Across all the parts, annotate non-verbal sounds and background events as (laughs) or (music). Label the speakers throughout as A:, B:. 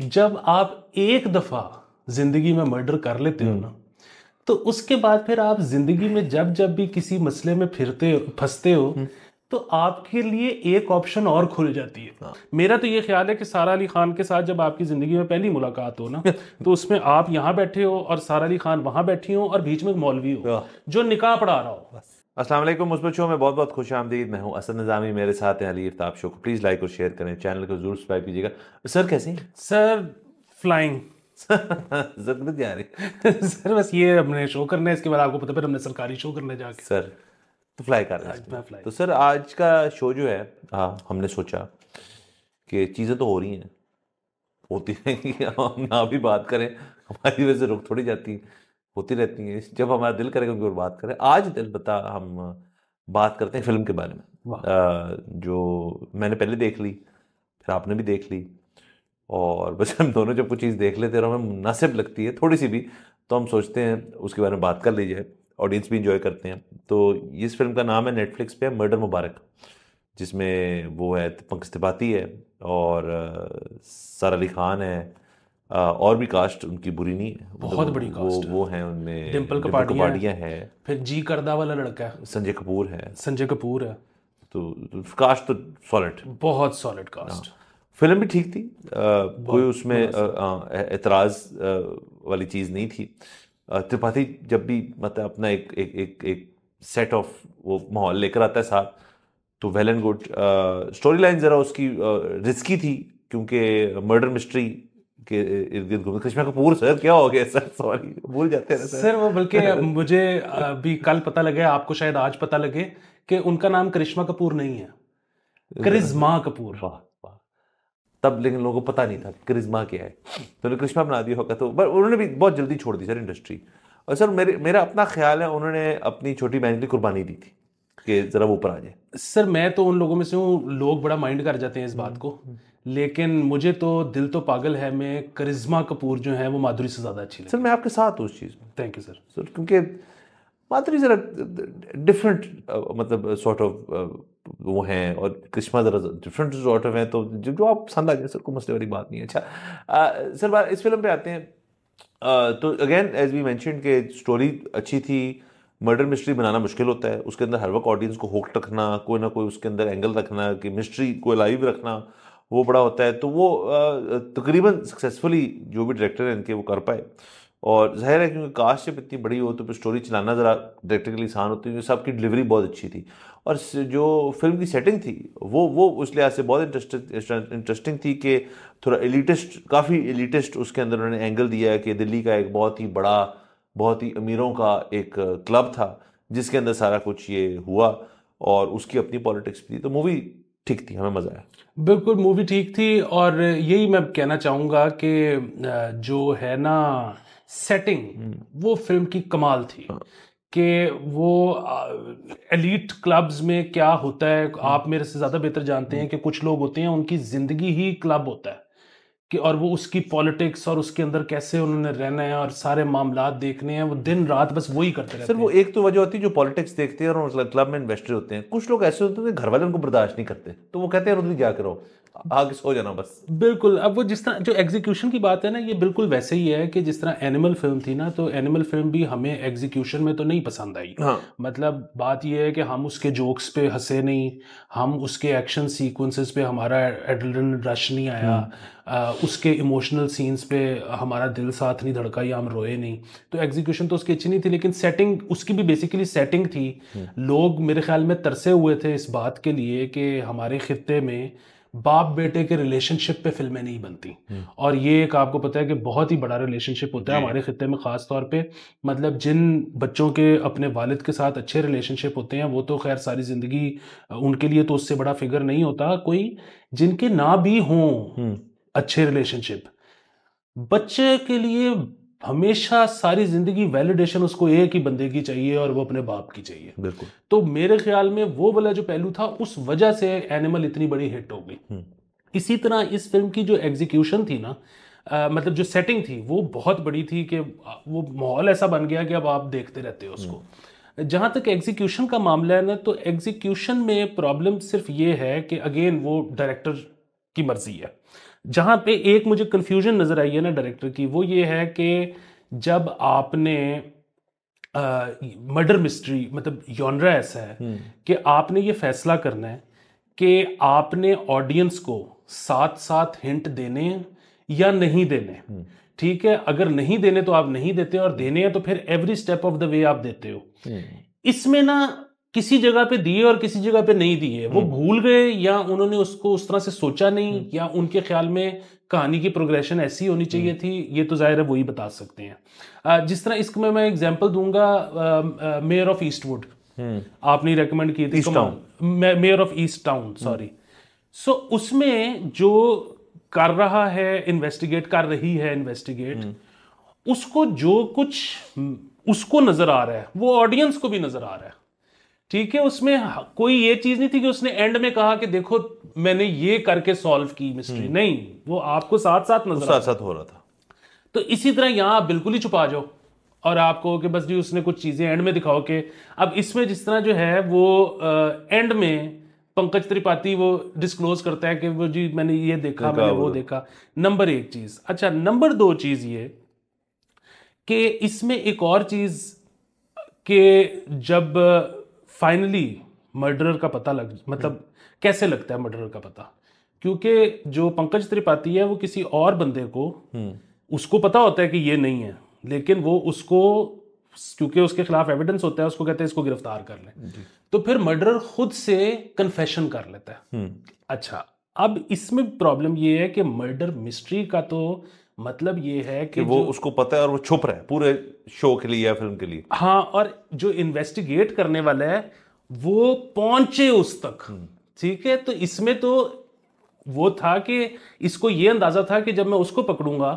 A: जब आप एक दफा जिंदगी में मर्डर कर लेते हो हम्म। ना तो उसके बाद फिर आप जिंदगी में जब जब भी किसी मसले में फिरते हो फंसते हो हम्म। तो आपके लिए एक ऑप्शन और खुल जाती है हाँ। मेरा तो ये ख्याल है कि सारा अली खान के साथ जब आपकी ज़िंदगी में पहली मुलाकात हो ना (laughs) तो उसमें आप यहाँ बैठे हो और सारा अली खान वहाँ बैठी हो और बीच में मौलवी हो हाँ। जो निकाह पढ़ा रहा हो
B: अस्सलाम वालेकुम मुस्बत शो में बहुत बहुत खुश आमदीद मैं हूँ असद निज़ामी मेरे साथ हैं अली इफ्ताब शो को प्लीज़ लाइक और शेयर करें चैनल को जरूर सब्सक्राइब कीजिएगा सर कैसे हैं सर फ्लाइंग (laughs) जरूरत आ रही सर बस ये हमने शो
A: करना है इसके बाद आपको पता फिर हमने सरकारी शो करने जाके
B: सर तो फ्लाई कर रहे हैं तो सर आज का शो जो है हाँ हमने सोचा कि चीज़ें तो हो रही हैं होती (laughs) हैं हम ना भी बात करें हमारी वजह से रुक थोड़ी जाती है होती रहती हैं जब हमारा दिल करेगा उनकी और बात करें आज बता हम बात करते हैं फिल्म के बारे में आ, जो मैंने पहले देख ली फिर आपने भी देख ली और बस हम दोनों जब कुछ चीज़ देख लेते हैं और हमें मुनासिब लगती है थोड़ी सी भी तो हम सोचते हैं उसके बारे में बात कर लीजिए ऑडियंस भी इंजॉय करते हैं तो इस फिल्म का नाम है नेटफ्लिक्स पे मर्डर मुबारक जिसमें वो है पंकज त्रिपाठी है और सारा अली खान है और भी कास्ट उनकी बुरी नहीं मतलब बहुत बड़ी कास्ट वो वो उनमें डिम्पल कपाड़िया है
A: फिर जी करदा वाला लड़का है
B: संजय कपूर है संजय कपूर है तो कास्ट तो सॉलिड
A: बहुत सॉलिड कास्ट हाँ।
B: फिल्म भी ठीक थी कोई उसमें एतराज़ वाली चीज़ नहीं थी त्रिपाठी जब भी मतलब अपना एक एक एक एक सेट ऑफ वो माहौल लेकर आता है साथ तो well and good story line ज़रा उसकी रिस्की थी क्योंकि मर्डर मिस्ट्री के इर्द गिर्द घूमते कृष्णा कपूर सर क्या हो गया सर सॉरी भूल जाते हैं सर
A: वो बल्कि मुझे अभी कल पता लगे आपको शायद आज पता लगे कि उनका नाम करिश्मा कपूर नहीं
B: है करिश्मा कपूर वाह तब लेकिन लोगों को पता नहीं था करिश्मा क्या है तो उन्होंने करिश्मा बना दिया होगा तो बट उन्होंने भी बहुत जल्दी छोड़ दी सर इंडस्ट्री और सर मेरे मेरा अपना ख्याल है उन्होंने अपनी छोटी बहन की कुर्बानी दी थी कि ज़रा वो ऊपर आ जाए सर
A: मैं तो उन लोगों में से हूँ लोग बड़ा माइंड कर जाते हैं इस बात को लेकिन मुझे तो दिल तो पागल है मैं करिश्मा कपूर जो है वो माधुरी से ज़्यादा अच्छी सर मैं आपके साथ हूँ उस चीज़ में थैंक यू सर सर क्योंकि
B: माधुरी ज़रा डिफरेंट मतलब सॉर्ट ऑफ वो हैं और करिश्मा ज़रा डिफरेंट सॉर्ट ऑफ हैं तो जो आप पसंद आ गए सर को मसले वाली बात नहीं है अच्छा आ, सर बात इस फिल्म पे आते हैं आ, तो अगेन एज वी मैंशन के स्टोरी अच्छी थी मर्डर मिस्ट्री बनाना मुश्किल होता है उसके अंदर हर वक्त ऑडियंस को होक रखना कोई ना कोई उसके अंदर एंगल रखना कि मिस्ट्री को लाइव रखना वो बड़ा होता है तो वो तकरीबन सक्सेसफुली जो भी डायरेक्टर हैं इनके वो कर पाए और जाहिर है क्योंकि कास्ट जब इतनी बड़ी हो तो फिर स्टोरी चलाना ज़रा डायरेक्टर के लिए आसान होती है जो सबकी डिलीवरी बहुत अच्छी थी और जो फिल्म की सेटिंग थी वो वो उस लिहाज से बहुत इंटरेस्टिंग इंटरेस्टिंग थी कि थोड़ा एलिटिस्ट काफ़ी एलिटिस्ट उसके अंदर उन्होंने एंगल दिया है कि दिल्ली का एक बहुत ही बड़ा बहुत ही अमीरों का एक क्लब था जिसके अंदर सारा कुछ ये हुआ और उसकी अपनी पॉलिटिक्स भी थी तो मूवी ठीक थी हमें मज़ा आया
A: बिल्कुल मूवी ठीक थी और यही मैं कहना चाहूंगा कि जो है ना सेटिंग हम्म। वो फिल्म की कमाल थी हाँ। कि वो एलिट क्लब्स में क्या होता है हम्म। आप मेरे से ज़्यादा बेहतर जानते हैं कि कुछ लोग होते हैं उनकी ज़िंदगी ही क्लब होता है कि और वो उसकी पॉलिटिक्स और उसके अंदर कैसे उन्होंने रहना है और सारे मामला देखने हैं वो दिन रात बस
B: वही करते रहते सर वो एक तो वजह होती है जो पॉलिटिक्स देखते हैं और क्लब में इन्वेस्टेड होते हैं कुछ लोग ऐसे होते हैं घर वाले उनको बर्दाश्त नहीं करते तो वो कहते हैं रुद्री क्या करो आगे सो जाना बस बिल्कुल अब वो जिस तरह जो
A: एग्जीक्यूशन की बात है ना ये बिल्कुल वैसे ही है कि जिस तरह एनिमल फिल्म थी ना तो एनिमल फिल्म भी हमें एग्जीक्यूशन में तो नहीं पसंद आई हाँ। मतलब बात ये है कि हम उसके जोक्स पे हंसे नहीं हम उसके एक्शन सीक्वेंसेस पे हमारा एड्रिन रश नहीं आया आ, हम्म। उसके इमोशनल सीन्स पे हमारा दिल साथ नहीं धड़का या हम रोए नहीं तो एग्जीक्यूशन तो उसकी अच्छी नहीं थी लेकिन सेटिंग उसकी भी बेसिकली सेटिंग थी हम्म। लोग मेरे ख्याल में तरसे हुए थे इस बात के लिए कि हमारे खत्े में बाप बेटे के रिलेशनशिप पे फिल्में नहीं बनती हम्म। और ये एक आपको पता है कि बहुत ही बड़ा रिलेशनशिप होता है हमारे खत्े में ख़ास तौर पे मतलब जिन बच्चों के अपने वालिद के साथ अच्छे रिलेशनशिप होते हैं वो तो खैर सारी ज़िंदगी उनके लिए तो उससे बड़ा फिगर नहीं होता कोई जिनके ना भी हों हम्म। अच्छे रिलेशनशिप बच्चे के लिए हमेशा सारी जिंदगी वैलिडेशन उसको एक ही बंदे की चाहिए और वो अपने बाप की चाहिए बिल्कुल तो मेरे ख्याल में वो वाला जो पहलू था उस वजह से एनिमल इतनी बड़ी हिट हो गई हम्म। इसी तरह इस फिल्म की जो एग्जीक्यूशन थी ना आ, मतलब जो सेटिंग थी वो बहुत बड़ी थी कि वो माहौल ऐसा बन गया कि अब आप देखते रहते हो उसको हम्म। जहाँ तक एग्जीक्यूशन का मामला है ना तो एग्जीक्यूशन में प्रॉब्लम सिर्फ ये है कि अगेन वो डायरेक्टर की मर्जी है जहां पे एक मुझे कंफ्यूजन नजर आई है ना डायरेक्टर की वो ये है कि जब आपने मर्डर मिस्ट्री मतलब योनरा ऐसा है हम्म। कि आपने ये फैसला करना है कि आपने ऑडियंस को साथ साथ हिंट देने या नहीं देने हम्म। ठीक है अगर नहीं देने तो आप नहीं देते और देने हैं तो फिर every step of the way आप देते हो हम्म। इसमें ना किसी जगह पे दिए और किसी जगह पे नहीं दिए वो हम्म। भूल गए या उन्होंने उसको उस तरह से सोचा नहीं हम्म। या उनके ख्याल में कहानी की प्रोग्रेशन ऐसी होनी हम्म। चाहिए थी ये तो जाहिर है वही बता सकते हैं जिस तरह इसमें मैं एग्जाम्पल दूंगा मेयर ऑफ ईस्टवुड आपने रिकमेंड की थी Mare of Easttown sorry so उसमें जो कर रहा है इन्वेस्टिगेट कर रही है इन्वेस्टिगेट उसको जो कुछ उसको नजर आ रहा है वो ऑडियंस को भी नजर आ रहा है ठीक है उसमें कोई ये चीज नहीं थी कि उसने एंड में कहा कि देखो मैंने ये करके सॉल्व की मिस्ट्री हम्म। नहीं वो आपको साथ साथ नजर साथ साथ हो रहा था तो इसी तरह यहां आप बिल्कुल ही छुपा जाओ और आपको कि बस जी उसने कुछ चीजें एंड में दिखाओ के अब इसमें जिस तरह जो है वो आ, एंड में पंकज त्रिपाठी वो डिस्क्लोज करता है कि वो जी मैंने ये देखा मैंने वो देखा नंबर एक चीज अच्छा नंबर दो चीज ये कि इसमें एक और चीज के जब फाइनली मर्डरर का पता लग मतलब कैसे लगता है मर्डरर का पता क्योंकि जो पंकज त्रिपाठी है वो किसी और बंदे को हम्म। उसको पता होता है कि ये नहीं है लेकिन वो उसको क्योंकि उसके खिलाफ एविडेंस होता है उसको कहते हैं इसको गिरफ्तार कर ले तो फिर मर्डरर खुद से कन्फेशन कर लेता है हम्म। अच्छा अब इसमें प्रॉब्लम ये है कि मर्डर मिस्ट्री का तो मतलब ये है कि, वो
B: उसको पता है और वो छुप रहा है पूरे शो के लिए या फिल्म के लिए
A: हाँ और जो इन्वेस्टिगेट करने वाला है वो पहुंचे उस तक हम्म। ठीक है तो इसमें तो वो था कि इसको ये अंदाजा था कि जब मैं उसको पकड़ूंगा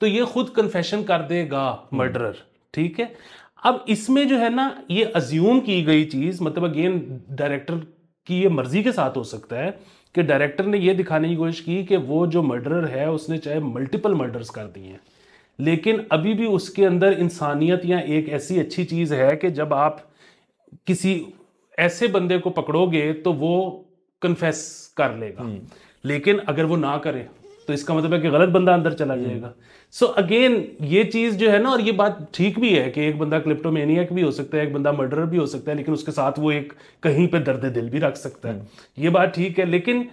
A: तो ये खुद कन्फेशन कर देगा मर्डरर हम्म। ठीक है अब इसमें जो है ना ये अज्यूम की गई चीज मतलब अगेन डायरेक्टर की ये मर्जी के साथ हो सकता है कि डायरेक्टर ने यह दिखाने की कोशिश की कि वो जो मर्डरर है उसने चाहे मल्टीपल मर्डर्स कर दिए हैं लेकिन अभी भी उसके अंदर इंसानियत या एक ऐसी अच्छी चीज़ है कि जब आप किसी ऐसे बंदे को पकड़ोगे तो वो कन्फेस कर लेगा हम्म। लेकिन अगर वो ना करे तो इसका मतलब है कि गलत बंदा अंदर चला हम्म। जाएगा सो so अगेन ये चीज़ जो है ना और ये बात ठीक भी है कि एक बंदा क्लिप्टोमेनियक भी हो सकता है एक बंदा मर्डर भी हो सकता है लेकिन उसके साथ वो एक कहीं पर दर्द दिल भी रख सकता है हम्म। ये बात ठीक है लेकिन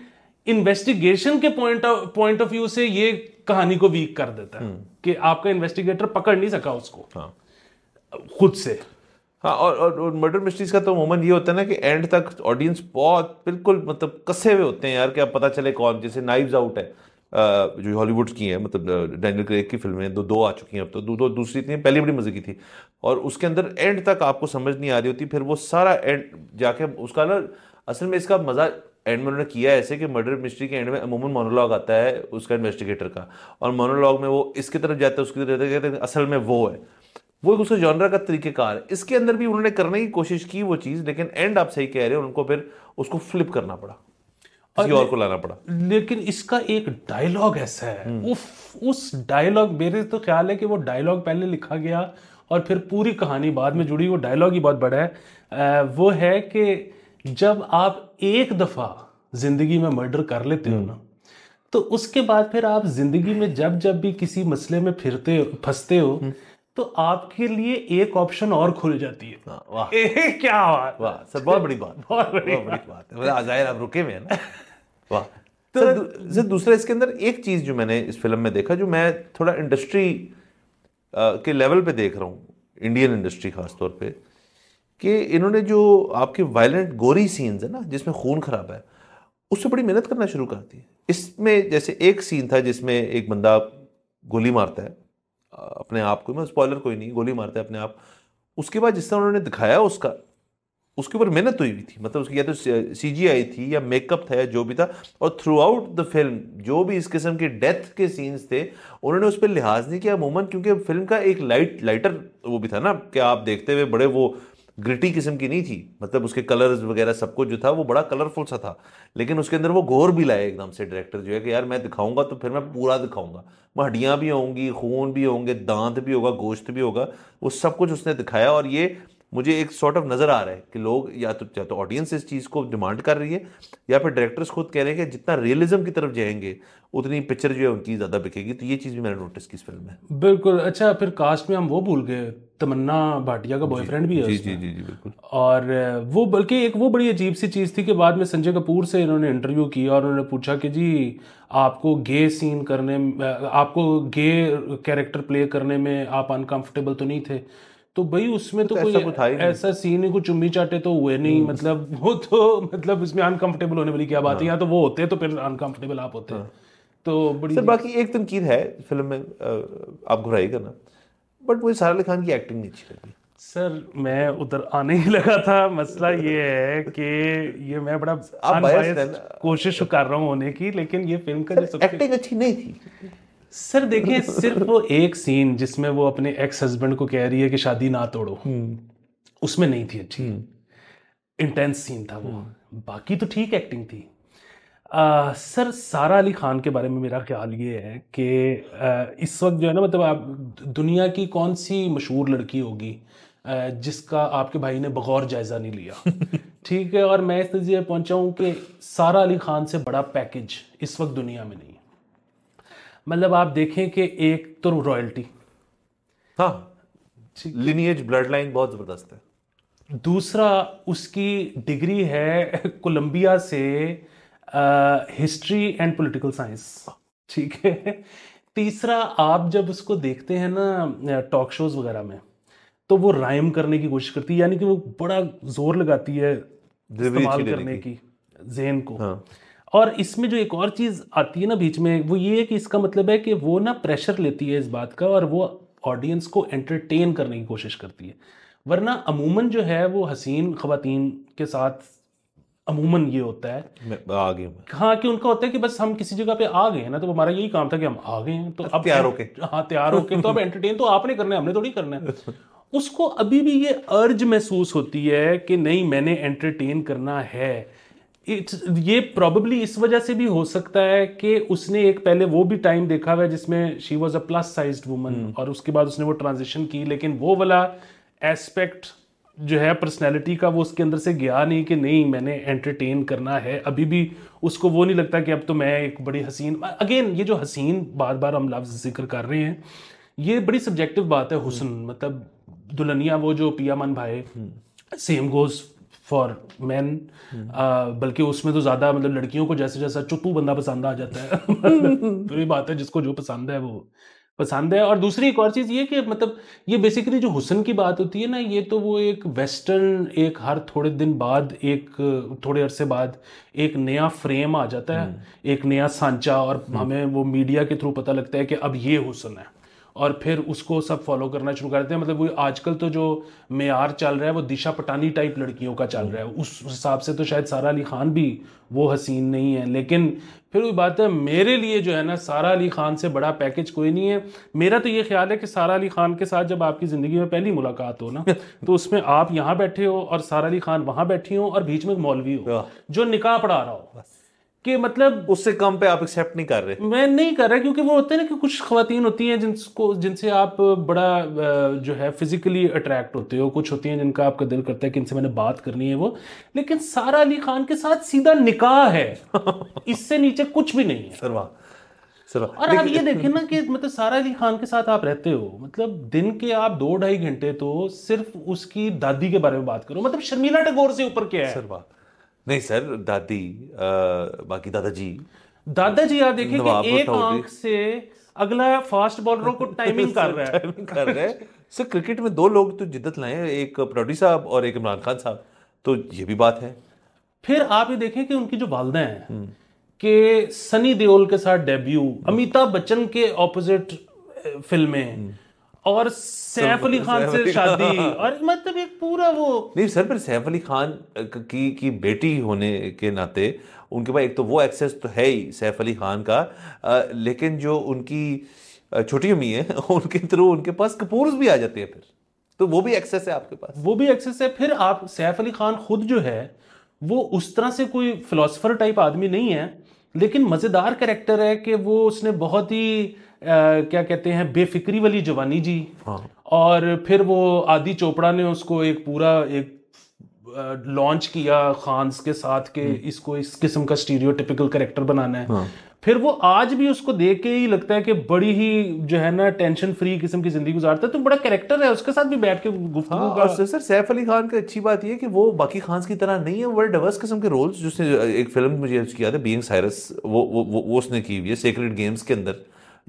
A: इन्वेस्टिगेशन के point of point of view से ये कहानी को
B: वीक कर देता है हम्म। कि आपका इन्वेस्टिगेटर पकड़ नहीं सका उसको हाँ। खुद से हाँ और, और, मर्डर मिस्ट्रीज का तो मोमन ये होता है ना कि एंड तक ऑडियंस बहुत बिल्कुल मतलब कसे हुए होते हैं यार क्या पता चले कौन जैसे नाइव्स आउट है जो हॉलीवुड की हैं मतलब डैनियल क्रेग की फिल्में दो दो आ चुकी हैं अब तो दो, दो दूसरी इतनी पहली बड़ी मज़े की थी और उसके अंदर एंड तक आपको समझ नहीं आ रही होती फिर वो सारा एंड जाके उसका ना असल में इसका मज़ा एंड में उन्होंने किया ऐसे कि मर्डर मिस्ट्री के एंड में अमूमन मोनोलॉग आता है उसका इन्वेस्टिगेटर का और मोनोलॉग में वो इसकी तरफ जाता है उसकी तरफ जाता है असल में वो है वो एक उसका जॉनरा का तरीकेकार है इसके अंदर भी उन्होंने करने की कोशिश की वो चीज़ लेकिन एंड आप सही कह रहे हो उनको फिर उसको फ्लिप करना पड़ा किसी और को लाना पड़ा
A: लेकिन इसका एक डायलॉग ऐसा है हम्म। उफ उस डायलॉग मेरे तो ख्याल है कि वो डायलॉग पहले लिखा गया और फिर पूरी कहानी बाद में जुड़ी वो डायलॉग ही बहुत बड़ा है आ, वो है कि जब आप एक दफ़ा ज़िंदगी में मर्डर कर लेते हो हम्म। ना तो उसके बाद फिर आप ज़िंदगी में जब जब भी किसी मसले में फिरते हो फंसते हो हम्म। तो आपके लिए एक ऑप्शन और
B: खुल जाती है वाह (laughs) क्या बात वाह सर बहुत बड़ी बात (laughs) बहुत बड़ी, बात है आप रुके हुए हैं ना वाह तो सर, दूसरा इसके अंदर एक चीज़ जो मैंने इस फिल्म में देखा जो मैं थोड़ा इंडस्ट्री के लेवल पे देख रहा हूँ इंडियन इंडस्ट्री खासतौर पे कि इन्होंने जो आपके वायलेंट गोरी सीन्स है ना जिसमें खून खराब है उससे बड़ी मेहनत करना शुरू कर दी इसमें जैसे एक सीन था जिसमें एक बंदा गोली मारता है अपने आप को मैं स्पॉयलर कोई नहीं गोली मारता है अपने आप उसके बाद जिस तरह उन्होंने दिखाया उसका उसके ऊपर मेहनत हुई हुई थी मतलब उसकी या तो सी जी आई थी या मेकअप था या जो भी था और थ्रू आउट द फिल्म जो भी इस किस्म के डेथ के सीन्स थे उन्होंने उस पर लिहाज नहीं किया अमूमन क्योंकि फिल्म का एक लाइट लाइटर वो भी था ना कि आप देखते हुए बड़े वो ग्रिटी किस्म की नहीं थी मतलब उसके कलर्स वगैरह सब कुछ जो था वो बड़ा कलरफुल सा था लेकिन उसके अंदर वो गौर भी लाए एकदम से डायरेक्टर जो है कि यार मैं दिखाऊंगा तो फिर मैं पूरा दिखाऊंगा वह हड्डियाँ भी होंगी खून भी होंगे दांत भी होगा गोश्त भी होगा वो सब कुछ उसने दिखाया और ये मुझे एक सॉर्ट ऑफ नज़र आ रहा है कि लोग या तो या तो ऑडियंस इस चीज़ को डिमांड कर रही है या फिर डायरेक्टर्स खुद कह रहे हैं कि जितना रियलिज्म की तरफ जाएंगे उतनी पिक्चर जो है उनकी ज़्यादा बिकेगी तो ये चीज़ भी मैंने नोटिस की इस फिल्म
A: में बिल्कुल अच्छा फिर कास्ट में हम वो भूल गए तमन्ना भाटिया का बॉयफ्रेंड भी है जी
B: जी जी जी बिल्कुल
A: और वो बल्कि एक वो बड़ी अजीब सी चीज़ थी कि बाद में संजय कपूर से इन्होंने इंटरव्यू किया और उन्होंने पूछा कि जी आपको गे सीन करने आपको गे कैरेक्टर प्ले करने में आप अनकंफर्टेबल तो नहीं थे तो भाई उसमें तो, तो कोई ऐसा, ऐसा सीन है कुछ चुम्बी चाटे तो हुए नहीं हम्म। मतलब वो तो मतलब इसमें अनकंफर्टेबल होने वाली क्या बात है हाँ। या तो वो होते हैं तो फिर अनकंफर्टेबल आप होते हैं हाँ।
B: तो बड़ी सर बाकी एक तनकीद तो है फिल्म में आप घुराइएगा ना बट मुझे सारा अली खान की एक्टिंग नहीं अच्छी लगी सर
A: मैं उधर आने ही लगा था मसला ये है कि ये मैं बड़ा कोशिश कर रहा हूँ होने की लेकिन ये फिल्म का एक्टिंग
B: अच्छी नहीं थी
A: सर देखें सिर्फ वो एक सीन जिसमें वो अपने एक्स हस्बैंड को कह रही है कि शादी ना तोड़ो हम्म। उसमें नहीं थी अच्छी इंटेंस हम्म। सीन था वो हम्म। बाकी तो ठीक एक्टिंग थी आ, सर सारा अली खान के बारे में मेरा ख्याल ये है कि इस वक्त जो है ना मतलब आप दुनिया की कौन सी मशहूर लड़की होगी जिसका आपके भाई ने बगौर जायज़ा नहीं लिया (laughs) ठीक है और मैं इस नतीजे पहुंचा हूँ कि सारा अली खान से बड़ा पैकेज इस वक्त दुनिया में नहीं मतलब आप देखें कि एक तो रॉयल्टी हाँ लिनियज ब्लड लाइन बहुत
B: ज़बरदस्त है
A: दूसरा उसकी डिग्री है कोलंबिया से हिस्ट्री एंड पॉलिटिकल साइंस ठीक है तीसरा आप जब उसको देखते हैं ना टॉक शोज़ वगैरह में तो वो राइम करने की कोशिश करती है यानी कि वो बड़ा जोर लगाती है इस्तेमाल करने की
B: जेन को हाँ.
A: और इसमें जो एक और चीज़ आती है ना बीच में वो ये है कि इसका मतलब है कि वो ना प्रेशर लेती है इस बात का और वो ऑडियंस को एंटरटेन करने की कोशिश करती है वरना अमूमन जो है वो हसीन ख़वातीन के साथ अमूमन ये होता है आ गए हाँ कि उनका होता है कि बस हम किसी जगह पे आ गए हैं ना तो हमारा यही काम था कि हम आ गए हैं तो, तो अब तैयार होके हाँ तैयार होके तो अब एंटरटेन तो आपने करना है हमने थोड़ी करना है उसको अभी भी ये अर्ज महसूस होती है कि नहीं मैंने एंटरटेन करना है ये प्रॉब्ली इस वजह से भी हो सकता है कि उसने एक पहले वो भी टाइम देखा हुआ है जिसमें she was a plus size woman और उसके बाद उसने वो ट्रांजिशन की लेकिन वो वाला एस्पेक्ट जो है पर्सनैलिटी का वो उसके अंदर से गया नहीं कि नहीं मैंने एंटरटेन करना है अभी भी उसको वो नहीं लगता कि अब तो मैं एक बड़ी हसीन अगेन ये जो हसीन बार बार हम लफ्ज़ जिक्र कर रहे हैं ये बड़ी सब्जेक्टिव बात है हुसन hmm. मतलब दुल्हनिया वो जो पियामन भाई same hmm. Goes for man hmm. uh, बल्कि उसमें तो ज़्यादा मतलब लड़कियों को जैसे जैसा चुतू बंदा पसंद आ जाता है पूरी (laughs) बात है जिसको जो पसंद है वो पसंद है और दूसरी एक और चीज़ ये कि मतलब ये बेसिकली जो हुसन की बात होती है ना ये तो वो एक वेस्टर्न एक हर थोड़े दिन बाद एक थोड़े अरसे बाद एक नया फ्रेम आ जाता है hmm. एक नया सांचा और hmm. हमें वो मीडिया के थ्रू पता लगता है कि अब ये हुसन है और फिर उसको सब फॉलो करना शुरू कर देते हैं मतलब वो आजकल तो जो मेयार चल रहा है वो दिशा पटानी टाइप लड़कियों का चल रहा है उस हिसाब से तो शायद सारा अली खान भी वो हसीन नहीं है लेकिन फिर वही बात है मेरे लिए जो है ना सारा अली खान से बड़ा पैकेज कोई नहीं है मेरा तो ये ख्याल है कि सारा अली खान के साथ जब आपकी ज़िंदगी में पहली मुलाकात हो ना (laughs) तो उसमें आप यहाँ बैठे हो और सारा अली खान वहाँ बैठी हो और बीच में मौलवी हो जो निकाह पढ़ा रहा हो बस कि मतलब उससे कम पे आप एक्सेप्ट नहीं कर रहे मैं नहीं कर रहा क्योंकि वो होते हैं ना कि कुछ खातन होती हैं जिनको जिनसे आप बड़ा जो है फिजिकली अट्रैक्ट होते हो कुछ होती हैं जिनका आपका दिल करता है कि इनसे मैंने बात करनी है वो लेकिन सारा अली खान के साथ सीधा निकाह है (laughs) इससे नीचे कुछ भी नहीं है सर वाह और आप ये देखें ना कि मतलब सारा अली खान के साथ आप रहते हो मतलब दिन के आप दो ढाई घंटे तो सिर्फ उसकी दादी के बारे में बात करो मतलब शर्मिला टैगोर से ऊपर क्या है सर वाह
B: नहीं सर दादी आ, बाकी दादाजी दादाजी यार देखिए कि एक आंख
A: से अगला फास्ट बॉलरों को टाइमिंग (laughs) कर रहा है टाइमिंग कर रहे
B: सर क्रिकेट में दो लोग तो जिद्दत लाए एक प्रोड्यूस साहब और एक इमरान खान साहब तो ये भी बात है फिर आप ये देखें कि उनकी जो
A: वालदा हैं हम्म। कि सनी देओल के साथ डेब्यू हम्म। अमिताभ बच्चन के ऑपोजिट फिल्में
B: और सैफ अली खान से शादी और
A: मतलब एक पूरा वो
B: नहीं सर पर सैफ अली खान की की बेटी होने के नाते उनके पास एक तो वो एक्सेस तो है ही सैफ अली खान का आ, लेकिन जो उनकी छोटी अम्मी है (laughs) उनके थ्रू उनके पास कपूर्स भी आ जाते हैं फिर तो वो भी एक्सेस है आपके पास वो भी एक्सेस है फिर आप सैफ अली खान खुद जो है वो उस तरह से कोई फिलोसफर
A: टाइप आदमी नहीं है लेकिन मज़ेदार करेक्टर है कि वो उसने बहुत ही क्या कहते हैं बेफिक्री वाली जवानी जी हाँ। और फिर वो आदि चोपड़ा ने उसको एक पूरा एक लॉन्च किया खान्स के साथ के हम्म। इसको इस किस्म का टिपिकल करेक्टर बनाना है हाँ। फिर वो आज भी उसको देख के ही लगता है कि बड़ी ही
B: जो है ना टेंशन फ्री किस्म की जिंदगी गुजारता है तो बड़ा कैरेक्टर है उसके साथ भी बैठ के गुफा हाँ, का सर सैफ अली खान की अच्छी बात यह कि वो बाकी खान की तरह नहीं है बड़े डवर्स किस्म के रोल्स जिसने एक फिल्म मुझे याद किया था साइरस वो वो वो उसने की हुई है सीक्रेट गेम्स के अंदर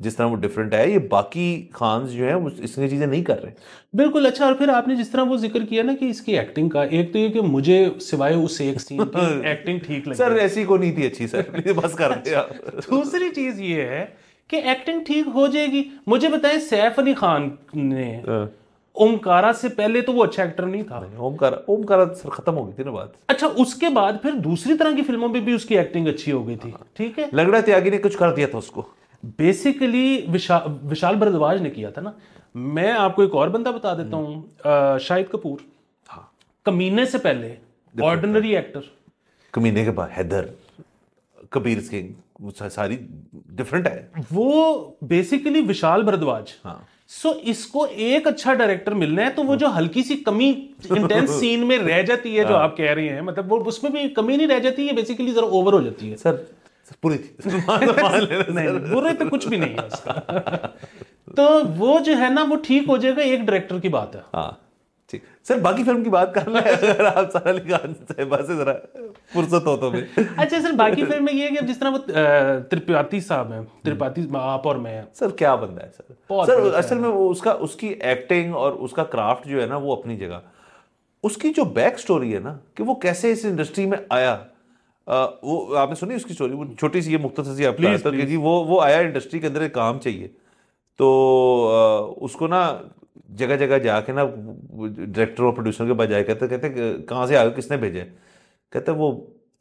B: जिस तरह वो डिफरेंट है ये बाकी खान्स जो हैं इस चीज़ें नहीं कर रहे
A: बिल्कुल अच्छा और फिर आपने
B: जिस तरह वो जिक्र
A: किया ना कि इसकी एक्टिंग का एक तो ये कि मुझे सिवाय उस एक सीन की एक्टिंग ठीक लगी सर ऐसी को नहीं थी अच्छी सर (laughs) (laughs) बस कर अच्छा, दूसरी चीज़ ये है कि एक्टिंग ठीक हो जाएगी मुझे बताएं सैफ अली खान ने हाँ। ओमकारा से पहले तो वो अच्छा एक्टर नहीं था ओमकारा ओमकारा सर खत्म हो गई थी ना बात अच्छा उसके बाद फिर दूसरी तरह की फिल्मों में भी उसकी एक्टिंग अच्छी हो गई थी हाँ। ठीक है लगड़ा त्यागी ने कुछ कर दिया था उसको बेसिकली विशा, विशाल भरद्वाज ने किया था ना मैं आपको एक और बंदा बता देता हूँ शाहिद कपूर हाँ कमीने से पहले
B: ऑर्डिनरी एक्टर कमीने के बाद हैदर कबीर सिंह सारी डिफरेंट है वो बेसिकली
A: विशाल भरद्वाज हाँ सो so, इसको एक अच्छा डायरेक्टर मिलना है तो वो जो हल्की सी कमी इंटेंस सीन (laughs) में रह जाती है जो हाँ। आप कह रहे हैं मतलब वो उसमें भी कमी नहीं रह जाती है बेसिकली जरा ओवर हो जाती है सर बुरी थी (laughs) नहीं बुरे पे तो कुछ भी नहीं है उसका
B: (laughs) तो वो जो है ना वो ठीक हो जाएगा एक डायरेक्टर की बात है हाँ, ठीक सर बाकी फिल्म की बात कर रहे हैं अगर आप सारा अली खान से बस जरा फुर्सत हो तो भी (laughs) अच्छा सर
A: बाकी फिल्म में ये है कि जिस तरह वो
B: त्रिपाठी साहब हैं त्रिपाठी आप और मैं सर क्या बंदा है सर सर असल में वो उसका उसकी एक्टिंग और उसका क्राफ्ट जो है ना वो अपनी जगह उसकी जो बैक स्टोरी है ना कि वो कैसे इस इंडस्ट्री में आया वो आपने सुनी उसकी स्टोरी वो छोटी सी ये मुख्तर सी आप जी वो वो आया इंडस्ट्री के अंदर एक काम चाहिए तो उसको ना जगह जगह जाके ना डायरेक्टर और प्रोड्यूसर के पास जाए कहते कहते कहाँ से आए किसने भेजा है कहते वो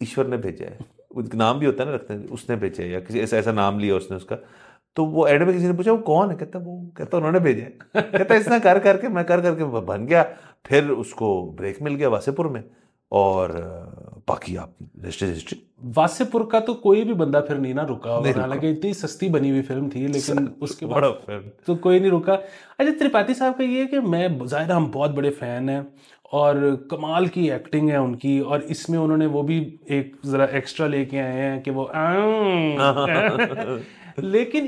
B: ईश्वर ने भेजा है नाम भी होता है ना रखते हैं उसने भेजा है या किसी ऐसा ऐसा नाम लिया उसने उसका तो वो एड में किसी ने पूछा वो कौन है कहता वो कहता उन्होंने भेजा कहता इसने कर करके मैं कर करके बन गया फिर उसको ब्रेक मिल गया वासेपुर में और बाकी आप रजिस्ट्री रजिस्ट्री
A: वासेपुर का तो कोई भी बंदा फिर नहीं ना रुका और हालांकि इतनी सस्ती बनी हुई फिल्म थी लेकिन उसके बाद तो कोई नहीं रुका अच्छा त्रिपाठी साहब का ये है कि मैं ज़ाहिर हम बहुत बड़े फ़ैन हैं और कमाल की एक्टिंग है उनकी और इसमें उन्होंने वो भी एक ज़रा एक्स्ट्रा लेके आए हैं कि वो (laughs) लेकिन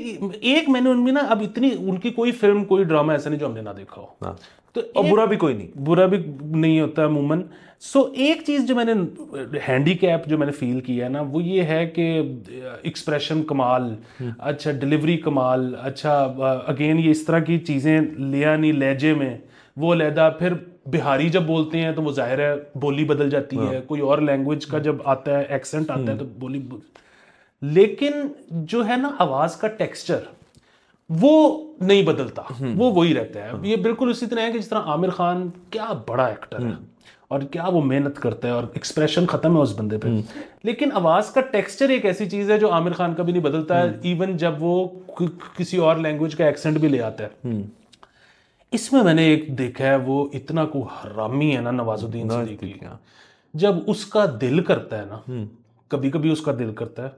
A: एक मैंने उनमें ना अब इतनी उनकी कोई फिल्म कोई ड्रामा ऐसा नहीं जो हमने ना देखा हो हाँ। तो और बुरा भी कोई नहीं बुरा भी नहीं होता अमूमन सो so, एक चीज़ जो मैंने हैंडी जो मैंने फील किया है ना वो ये है कि एक्सप्रेशन हम्म। अच्छा कमाल अच्छा डिलीवरी कमाल अच्छा अगेन ये इस तरह की चीज़ें लिया नहीं लहजे में वो लहदा फिर बिहारी जब बोलते हैं तो वो जाहिर है बोली बदल जाती है हाँ। कोई और लैंग्वेज का जब आता है एक्सेंट आता है हम्म। तो बोली लेकिन जो है ना आवाज़ का टेक्सचर वो नहीं बदलता हम्म। वो वही रहता है हम्म। ये बिल्कुल इसी तरह है कि जिस तरह आमिर खान क्या बड़ा एक्टर है हम्म। और क्या वो मेहनत करता है और एक्सप्रेशन खत्म है उस बंदे पे लेकिन आवाज का टेक्सचर एक ऐसी चीज है जो आमिर खान का भी नहीं बदलता है इवन जब वो किसी और लैंग्वेज का एक्सेंट भी ले आता है इसमें मैंने एक देखा है वो इतना को हरामी है ना नवाजुद्दीन जब उसका दिल करता है ना कभी कभी उसका दिल करता है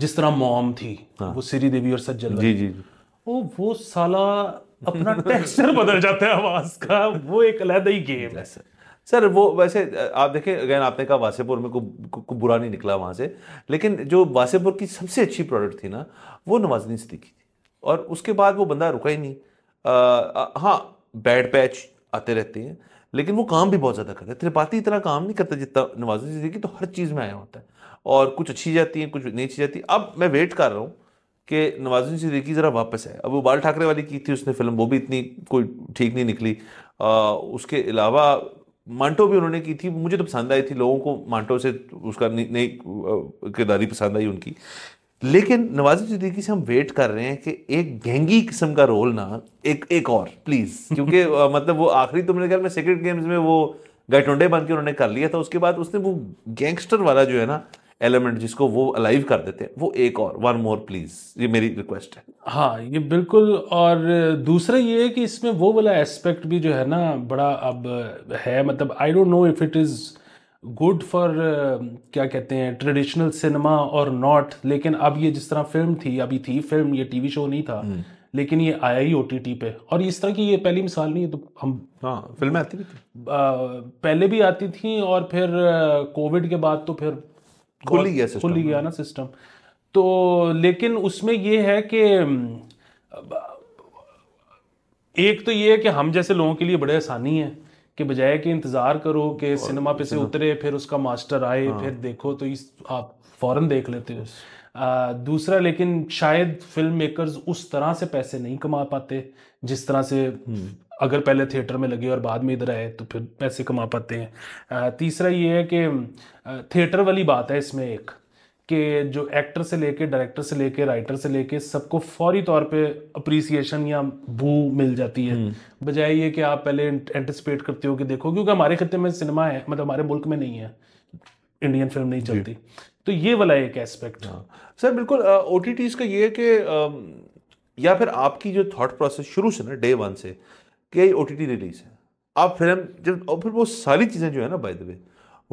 A: जिस तरह मॉम थी हाँ। वो श्रीदेवी और सज्जन जी जी ओ वो साला अपना टेक्सचर (laughs) बदल जाता है आवाज का वो एक अलहदा ही गेम है
B: सर वो वैसे आप देखें अगैन आपने कहा वासेपुर में को, को, को बुरा नहीं निकला वहाँ से लेकिन जो वासेपुर की सबसे अच्छी प्रोडक्ट थी ना वो नवाजनी दिखी थी और उसके बाद वो बंदा रुका ही नहीं हाँ बैड पैच आते रहते हैं लेकिन वो काम भी बहुत ज़्यादा करता है त्रिपाठी इतना काम नहीं करता जितना से सिद्दीकी तो हर चीज़ में आया होता है और कुछ अच्छी जाती है कुछ नहीं अच्छी जाती अब मैं वेट कर रहा हूँ कि नवाजुद्दीन सिद्दीकी ज़रा वापस है अब वो बाल ठाकरे वाली की थी उसने फिल्म वो भी इतनी कोई ठीक नहीं निकली आ, उसके अलावा मांटो भी उन्होंने की थी मुझे तो पसंद आई थी लोगों को मांटो से उसका नई किरदारी पसंद आई उनकी लेकिन नवाजुद्दीन सिद्दीकी से हम वेट कर रहे हैं कि एक गहंगी किस्म का रोल ना एक एक और प्लीज़ (laughs) क्योंकि मतलब वो आखिरी तो मेरे ख्याल में सेक्रेट गेम्स में वो गैटोंडे बन के उन्होंने कर लिया था उसके बाद उसने वो गैंगस्टर वाला जो है ना एलिमेंट जिसको वो अलाइव कर देते हैं वो एक और वन मोर प्लीज ये मेरी रिक्वेस्ट है
A: हाँ ये बिल्कुल और दूसरा ये है कि इसमें वो वाला एस्पेक्ट भी जो है ना बड़ा अब है मतलब I don't know if it is good for क्या कहते हैं ट्रेडिशनल सिनेमा और नॉट लेकिन अब ये जिस तरह फिल्म थी अभी थी फिल्म ये टीवी शो नहीं था हम्म। लेकिन ये आया ही ओ पे और इस तरह की ये पहली मिसाल नहीं है तो हम हाँ फिल्में आती थी आ, पहले भी आती थी और फिर कोविड के बाद तो फिर
B: खुल गया सिस्टम खुल गया
A: ना सिस्टम तो लेकिन उसमें ये है कि एक तो ये है कि हम जैसे लोगों के लिए बड़े आसानी है कि बजाय कि इंतज़ार करो कि सिनेमा पे से उतरे फिर उसका मास्टर आए हाँ। फिर देखो तो इस आप फौरन देख लेते हो दूसरा लेकिन शायद फिल्म मेकर्स उस तरह से पैसे नहीं कमा पाते जिस तरह से हम्म। अगर पहले थिएटर में लगे और बाद में इधर आए तो फिर पैसे कमा पाते हैं तीसरा ये है कि थिएटर वाली बात है इसमें एक कि जो एक्टर से लेके डायरेक्टर से लेके राइटर से लेके सबको फौरी तौर पे अप्रिसिएशन या भू मिल जाती है हम्म। बजाय ये कि आप पहले एंटिसिपेट करते हो कि देखो क्योंकि हमारे खत्े में सिनेमा है मतलब हमारे मुल्क में नहीं है इंडियन फिल्म नहीं चलती तो ये वाला एक
B: एस्पेक्ट हाँ। सर बिल्कुल ओ का ये है कि या फिर आपकी जो थॉट प्रोसेस शुरू से ना डे वन से कि ओ टी रिलीज़ है आप फिल्म जब और फिर वो सारी चीज़ें जो है ना बाय द वे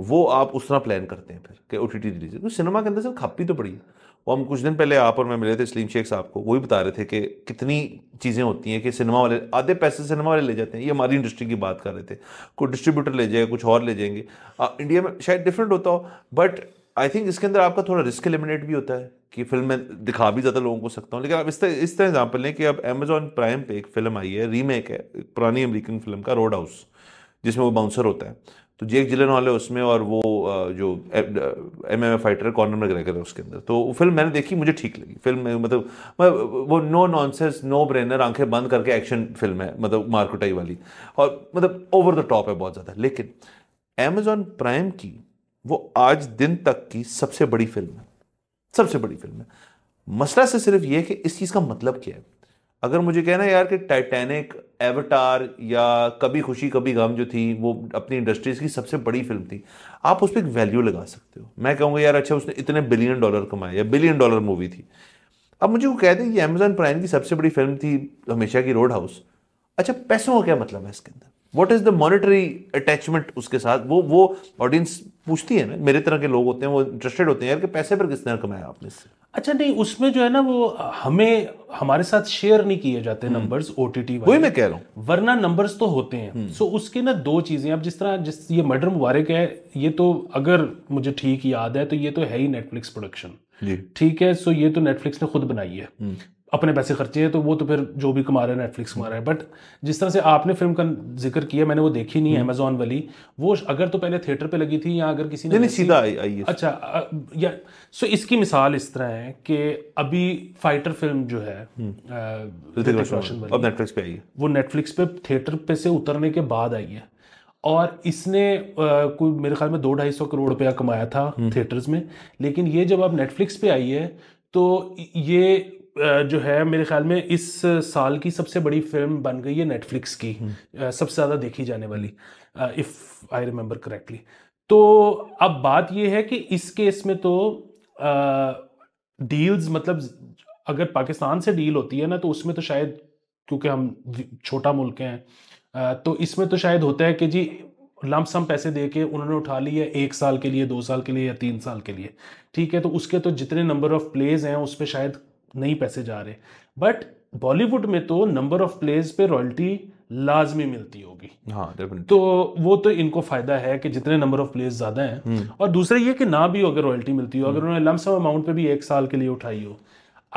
B: वो आप उस तरह प्लान करते हैं फिर कि ओ टी टी रिलीज़ है तो सिनेमा के अंदर सर खापी तो पड़ी है वो हम कुछ दिन पहले आप और मैं मिले थे सलीम शेख साहब को वही बता रहे थे कि कितनी चीज़ें होती हैं कि सिनेमा वाले आधे पैसे सिनेमा वाले ले जाते हैं ये हमारी इंडस्ट्री की बात कर रहे थे कोई डिस्ट्रीब्यूटर ले जाएगा कुछ और ले जाएंगे आ, इंडिया में शायद डिफरेंट होता हो बट आई थिंक इसके अंदर आपका थोड़ा रिस्क एलिमिनेट भी होता है कि फिल्म मैं दिखा भी ज़्यादा लोगों को सकता हूँ लेकिन आप इस तरह इस तरह एग्जाम्पल लें कि अब अमेजोन प्राइम पे एक फिल्म आई है रीमेक है पुरानी अमेरिकन फिल्म का रोड हाउस जिसमें वो बाउंसर होता है तो जेक जिलन वाले उसमें और वो जो एम एम फाइटर कॉर्नर में ग्रेगर है उसके अंदर तो वो फिल्म मैंने देखी मुझे ठीक लगी फिल्म मतलब वो नो नॉनसेंस नो ब्रेनर आंखें बंद करके एक्शन फिल्म है मतलब मारकुटाई वाली और मतलब ओवर द टॉप है बहुत ज़्यादा लेकिन अमेजॉन प्राइम की वो आज दिन तक की सबसे बड़ी फिल्म है सबसे बड़ी फिल्म है मसला से सिर्फ ये कि इस चीज़ का मतलब क्या है अगर मुझे कहना यार कि टाइटैनिक एवटार या कभी खुशी कभी गम जो थी वो अपनी इंडस्ट्रीज़ की सबसे बड़ी फिल्म थी आप उस पर एक वैल्यू लगा सकते हो मैं कहूँगा यार अच्छा उसने इतने बिलियन डॉलर कमाए या बिलियन डॉलर मूवी थी अब मुझे वो कह दें कि अमेजन प्राइम की सबसे बड़ी फिल्म थी हमेशा की रोड हाउस अच्छा पैसों का क्या मतलब है इसके अंदर what is the monetary attachment उसके साथ वो वो ऑडियंस पूछती है ना मेरे तरह के लोग होते हैं वो इंटरेस्टेड होते हैं यार कि पैसे पर किस तरह कमाया आपने इससे
A: अच्छा नहीं उसमें जो है ना वो
B: हमें हमारे साथ शेयर नहीं किए
A: जाते नंबर्स ओ टी टी वही मैं कह रहा हूँ वरना नंबर्स तो होते हैं सो हम्म। so, उसके ना दो चीज़ें अब जिस तरह जिस ये मर्डर मुबारक है ये तो अगर मुझे ठीक याद है तो ये तो है ही नेटफ्लिक्स प्रोडक्शन ठीक है सो ये तो नेटफ्लिक्स ने खुद बनाई है हम्म। अपने पैसे खर्चे हैं तो वो तो फिर जो भी कमा रहे हैं नेटफ्लिक्स कमा रहे हैं बट जिस तरह से आपने फिल्म का जिक्र किया मैंने वो देखी नहीं है अमेजोन हम्म। वाली वो अगर तो पहले थिएटर पे लगी थी या अगर किसी ने नहीं सीधा आई है अच्छा या सो इसकी मिसाल इस तरह है कि अभी फाइटर फिल्म जो है नेटफ्लिक्स हम्म। पे आई है वो नेटफ्लिक्स पे थिएटर पे से उतरने के बाद आई है और इसने कोई मेरे ख्याल में दो ढाई सौ करोड़ रुपया कमाया था थिएटर्स हम्म। में लेकिन ये जब अब नेटफ्लिक्स पे आई है तो ये जो है मेरे ख्याल में इस साल की सबसे बड़ी फिल्म बन गई है नेटफ्लिक्स की हम्म। सबसे ज़्यादा देखी जाने वाली इफ़ आई रिमेंबर करेक्टली तो अब बात यह है कि इस केस में तो डील्स मतलब अगर पाकिस्तान से डील होती है ना तो उसमें तो शायद क्योंकि हम छोटा मुल्क हैं तो इसमें तो शायद होता है कि जी लमसम पैसे दे के उन्होंने उठा ली है एक साल के लिए दो साल के लिए या तीन साल के लिए ठीक है तो उसके तो जितने नंबर ऑफ प्लेज हैं उस पर शायद नहीं पैसे जा रहे बट बॉलीवुड में तो नंबर ऑफ प्लेज पे रॉयल्टी लाजमी मिलती होगी हाँ तो वो तो इनको फायदा है कि जितने नंबर ऑफ प्लेस ज्यादा हैं हम्म। और दूसरे ये कि ना भी हो अगर रॉयल्टी मिलती हो अगर हम्म। उन्होंने लमसम अमाउंट पे भी एक साल के लिए उठाई हो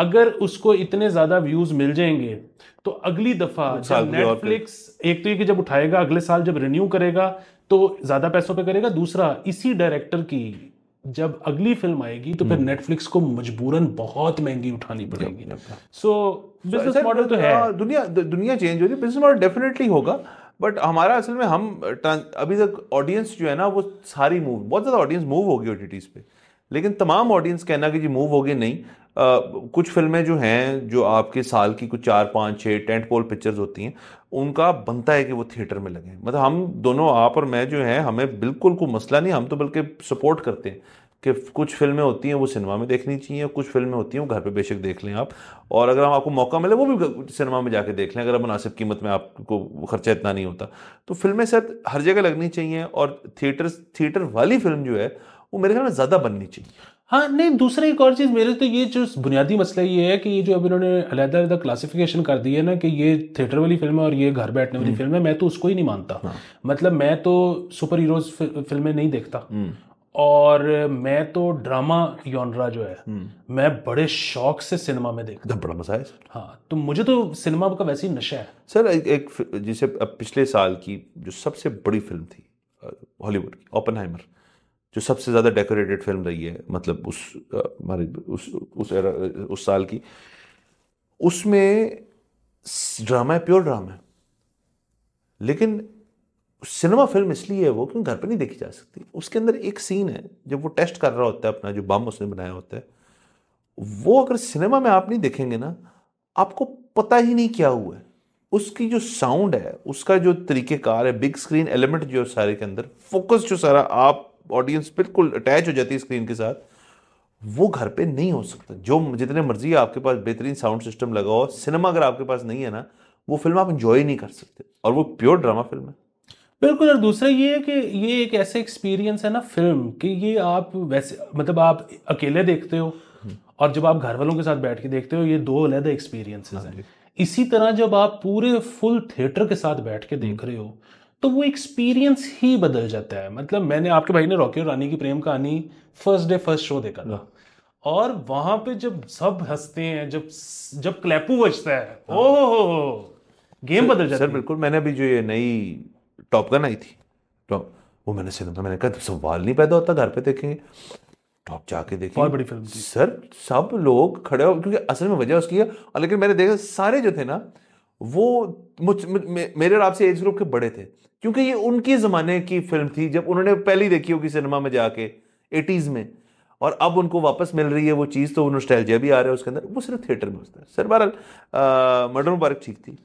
A: अगर उसको इतने ज्यादा व्यूज मिल जाएंगे तो अगली दफा नेटफ्लिक्स एक तो ये कि जब उठाएगा अगले साल जब रिन्यू करेगा तो ज्यादा पैसों पे करेगा दूसरा इसी डायरेक्टर की जब अगली फिल्म आएगी तो फिर नेटफ्लिक्स
B: हम्म। को मजबूरन बहुत महंगी उठानी पड़ेगी सो बिजनेस मॉडल तो है हाँ, दुनिया दुनिया चेंज हो रही है बिजनेस मॉडल डेफिनेटली होगा बट हमारा असल में हम अभी तक ऑडियंस जो है ना वो सारी मूव बहुत ज़्यादा ऑडियंस मूव होगी ओ पे लेकिन तमाम ऑडियंस कहना कि जी मूव हो गए नहीं आ, कुछ फिल्में जो हैं जो आपके साल की कुछ चार पाँच छः टेंट पोल पिक्चर्स होती हैं उनका बनता है कि वो थिएटर में लगें मतलब हम दोनों आप और मैं जो हैं हमें बिल्कुल कोई मसला नहीं हम तो बल्कि सपोर्ट करते हैं कि कुछ फिल्में होती हैं वो सिनेमा में देखनी चाहिए कुछ फिल्में होती हैं वो घर पे बेशक देख लें आप और अगर हम आपको मौका मिले वो भी सिनेमा में जाके देख लें अगर मुनासिब कीमत में आपको खर्चा इतना नहीं होता तो फिल्में सर हर जगह लगनी चाहिए और थिएटर थिएटर वाली फिल्म जो है वो मेरे ख्याल में ज़्यादा बननी चाहिए हाँ नहीं दूसरा
A: एक और चीज़ मेरे तो ये जो बुनियादी मसला ये है कि ये जो अब इन्होंने अलहदा अलहदा क्लासिफिकेशन कर दी है ना कि ये थिएटर वाली फिल्म है और ये घर बैठने वाली फिल्म हम्म। है मैं तो उसको ही नहीं मानता हाँ। मतलब मैं तो सुपर हीरोज फिल्में नहीं देखता हम्म। और मैं तो ड्रामा योनरा जो है हम्म। मैं बड़े शौक से सिनेमा में देखता
B: बड़ा मजा है हाँ
A: तो मुझे तो सिनेमा का वैसे ही नशा है
B: सर एक, एक जैसे पिछले साल की जो सबसे बड़ी फिल्म थी हॉलीवुड की ओपन हाइमर जो सबसे ज़्यादा डेकोरेटेड फिल्म रही है मतलब उस हमारे उस उस एरा, उस साल की उसमें ड्रामा है प्योर ड्रामा है लेकिन सिनेमा फिल्म इसलिए है वो क्योंकि घर पर नहीं देखी जा सकती उसके अंदर एक सीन है जब वो टेस्ट कर रहा होता है अपना जो बम उसने बनाया होता है वो अगर सिनेमा में आप नहीं देखेंगे ना आपको पता ही नहीं क्या हुआ है उसकी जो साउंड है उसका जो तरीक़ेकार है बिग स्क्रीन एलिमेंट जो है सारे के अंदर फोकस जो सारा आप ऑडियंस बिल्कुल अटैच हो जाती है स्क्रीन के साथ वो घर पे नहीं हो सकता जो जितने मर्जी आपके पास बेहतरीन साउंड सिस्टम लगा हो सिनेमा अगर आपके पास नहीं है ना वो फिल्म आप इंजॉय नहीं कर सकते और वो प्योर ड्रामा फिल्म है बिल्कुल और दूसरा ये है कि
A: ये एक ऐसे एक्सपीरियंस है ना फिल्म कि ये आप वैसे मतलब आप अकेले देखते हो हम्म। और जब आप घर वालों के साथ बैठ के देखते हो ये दो अलग एक्सपीरियंसेस हैं हाँ इसी तरह जब आप पूरे फुल थिएटर के साथ बैठ के देख हम्म। रहे हो तो वो एक्सपीरियंस ही बदल जाता है मतलब मैंने आपके भाई ने रॉकी और रानी की प्रेम कहानी फर्स्ट डे फर्स्ट शो देखा था और वहां पे जब सब हंसते हैं जब जब क्लैपू बजता है हाँ। ओ हो
B: हो गेम बदल जाता है बिल्कुल मैंने अभी जो ये नई टॉप गन आई थी तो वो मैंने सिनेमा मैंने कहा सवाल नहीं पैदा होता घर पे देखेंगे टॉप जाके देखिए बहुत बड़ी फिल्म थी सर सब लोग खड़े हो क्योंकि असल में वजह उसकी है लेकिन मैंने देखा सारे जो थे ना वो मुझ मेरे और आपसे एज ग्रुप के बड़े थे क्योंकि ये उनके ज़माने की फिल्म थी जब उन्होंने पहली देखी होगी सिनेमा में जाके एटीज़ में और अब उनको वापस मिल रही है वो चीज़ तो नोस्टैल्जिया भी आ रहा है उसके अंदर वो सिर्फ थिएटर में है सर बहरहाल मर्डर मुबारक ठीक थी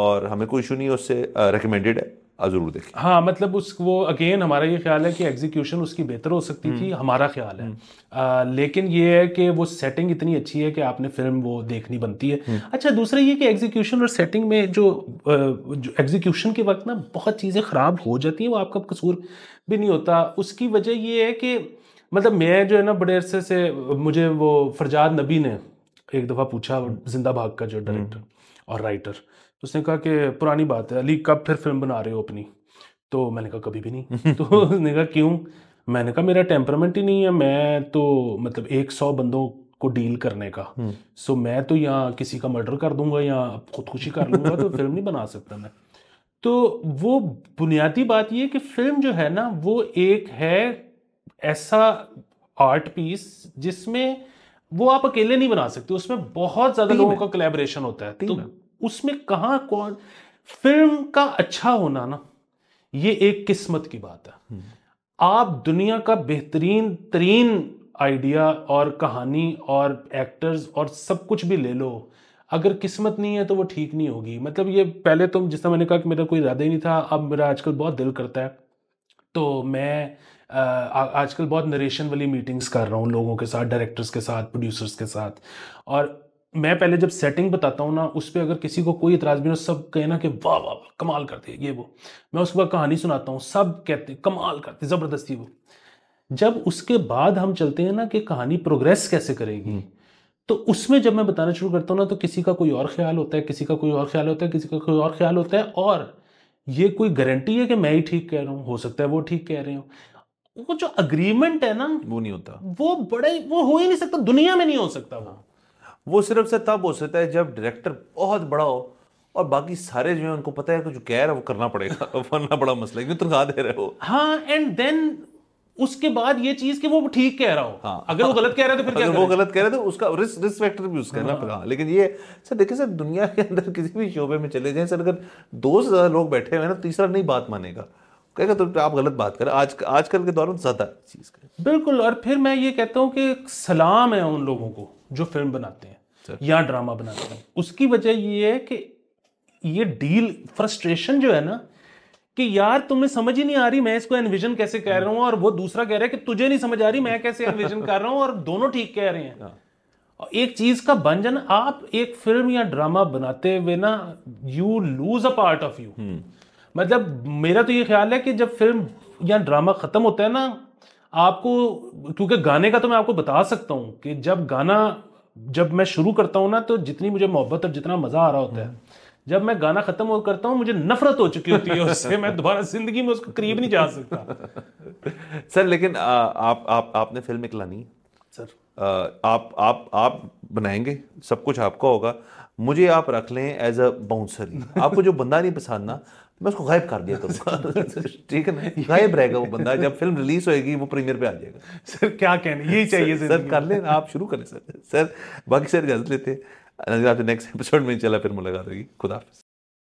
B: और हमें कोई इशू नहीं है उससे रिकमेंडेड है ज़रूर देखें
A: हाँ मतलब उस वो अगेन हमारा ये ख्याल है कि एग्जीक्यूशन उसकी बेहतर हो सकती थी हम्म। हमारा ख्याल है हम्म। आ, लेकिन ये है कि वो सेटिंग इतनी अच्छी है कि आपने फिल्म वो देखनी बनती है हम्म। अच्छा दूसरा ये कि एग्जीक्यूशन और सेटिंग में जो, जो एग्जीक्यूशन के वक्त ना बहुत चीज़ें ख़राब हो जाती हैं वो आपका कसूर भी नहीं होता उसकी वजह ये है कि मतलब मैं जो है ना बड़े अरसे से मुझे वो फरजाद नबी ने एक दफ़ा पूछा जिंदा भाग का जो डायरेक्टर और राइटर उसने कहा कि पुरानी बात है अली कब फिर फिल्म बना रहे हो अपनी तो मैंने कहा कभी भी नहीं (laughs) तो उसने कहा क्यों मैंने कहा मेरा टेम्परामेंट ही नहीं है मैं तो मतलब एक सौ बंदों को डील करने का सो हम्म। so, मैं तो यहाँ किसी का मर्डर कर दूंगा या खुदकुशी कर लूंगा तो फिल्म (laughs) नहीं बना सकता मैं तो वो बुनियादी बात ये कि फिल्म जो है ना वो एक है ऐसा आर्ट पीस जिसमें वो आप अकेले नहीं बना सकते उसमें बहुत ज्यादा लोगों का कलेबरेशन होता है तो उसमें कहा कौन फिल्म का अच्छा होना ना ये एक किस्मत की बात है हम्म। आप दुनिया का बेहतरीन तरीन आइडिया और कहानी और एक्टर्स और सब कुछ भी ले लो अगर किस्मत नहीं है तो वो ठीक नहीं होगी मतलब ये पहले तो जिस तरह मैंने कहा कि मेरा कोई इरादा ही नहीं था अब मेरा आजकल बहुत दिल करता है तो मैं आजकल बहुत नरेशन वाली मीटिंग्स कर रहा हूँ लोगों के साथ डायरेक्टर्स के साथ प्रोड्यूसर्स के साथ और मैं पहले जब सेटिंग बताता हूँ ना उस पर अगर किसी को कोई इतराज भी ना सब कहे ना कि वाह वाह वाह कमाल करते ये वो मैं उसके बाद कहानी सुनाता हूँ सब कहते कमाल करते ज़बरदस्ती वो जब उसके बाद हम चलते हैं ना कि कहानी प्रोग्रेस कैसे करेगी हम्म। तो उसमें जब मैं बताना शुरू करता हूँ ना तो किसी का कोई और ख्याल होता है किसी का कोई और ख्याल होता है किसी का कोई और ख्याल होता है और ये कोई गारंटी है कि मैं ही ठीक कह रहा हूँ हो सकता है वो ठीक कह रहे हो वो जो
B: अग्रीमेंट है ना वो नहीं होता
A: वो बड़े वो हो ही नहीं सकता दुनिया में नहीं हो सकता वो हाँ।
B: वो सिर्फ से तब हो सकता है जब डायरेक्टर बहुत बड़ा हो और बाकी सारे जो है उनको पता है कुछ जो कह रहा है वो करना पड़ेगा (laughs) वरना बड़ा मसला है क्यों तनखा दे रहे हो
A: हाँ एंड देन उसके बाद ये चीज कि वो ठीक कह
B: रहा हो हाँ, अगर हाँ, वो गलत कह रहा है तो फिर क्या वो गलत कह रहा है तो उसका रिस्क रिस्क फैक्टर भी उसका हाँ, ना हाँ, लेकिन ये सर देखिए सर दुनिया के अंदर किसी भी शोबे में चले जाएं सर अगर दो से ज़्यादा लोग बैठे हुए हैं ना तीसरा नहीं बात मानेगा कहेगा तो आप गलत बात करें आज आजकल के दौर में ज़्यादा चीज़
A: कर बिल्कुल और फिर मैं ये कहता हूँ कि सलाम है उन लोगों को जो फिल्म बनाते हैं
B: या ड्रामा बनाते
A: हैं उसकी वजह ये है कि ये डील फ्रस्ट्रेशन जो है ना कि यार तुम्हें समझ ही नहीं आ रही मैं इसको एनविजन कैसे कह रहा हूं और वो दूसरा कह रहा है कि तुझे नहीं समझ आ रही मैं कैसे एनविजन कर रहा हूं और दोनों ठीक कह रहे हैं हाँ। और एक चीज का बन जाना आप एक फिल्म या ड्रामा बनाते हुए ना you lose a part of you मतलब मेरा तो ये ख्याल है कि जब फिल्म या ड्रामा खत्म होता है ना आपको क्योंकि गाने का तो मैं आपको बता सकता हूँ कि जब गाना जब मैं शुरू करता हूँ ना तो जितनी मुझे मोहब्बत और जितना मजा आ रहा होता है जब मैं गाना खत्म हो करता हूँ मुझे नफरत हो चुकी होती है उससे मैं दोबारा जिंदगी में उसको करीब नहीं जा सकता
B: सर लेकिन आ, आप आप आपने फिल्म इकलानी सर आ, आप आप आप बनाएंगे सब कुछ आपका होगा मुझे आप रख लें एज अ बाउंसर आपको जो बंदा नहीं पसंद ना मैं उसको गायब कर दिया करूँगा (laughs) ठीक है ना (laughs) गायब रहेगा वो बंदा जब फिल्म रिलीज होएगी वो प्रीमियर पे आ जाएगा सर क्या कहना यही चाहिए सर, सर कर ले आप शुरू करें सर सर बाकी सर इजाजत लेते हैं आपसे नेक्स्ट एपिसोड में चला फिर मुलाकात होगी खुदाफिज